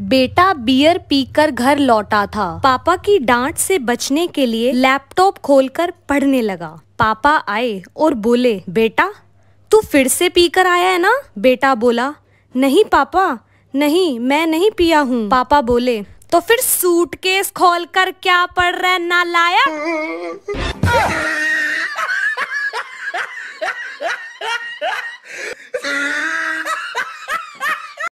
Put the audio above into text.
बेटा बियर पीकर घर लौटा था पापा की डांट से बचने के लिए लैपटॉप खोलकर पढ़ने लगा पापा आए और बोले बेटा तू फिर से पीकर आया है ना बेटा बोला नहीं पापा नहीं मैं नहीं पिया हूँ पापा बोले तो फिर सूटकेस खोलकर क्या पढ़ रहे ना लाया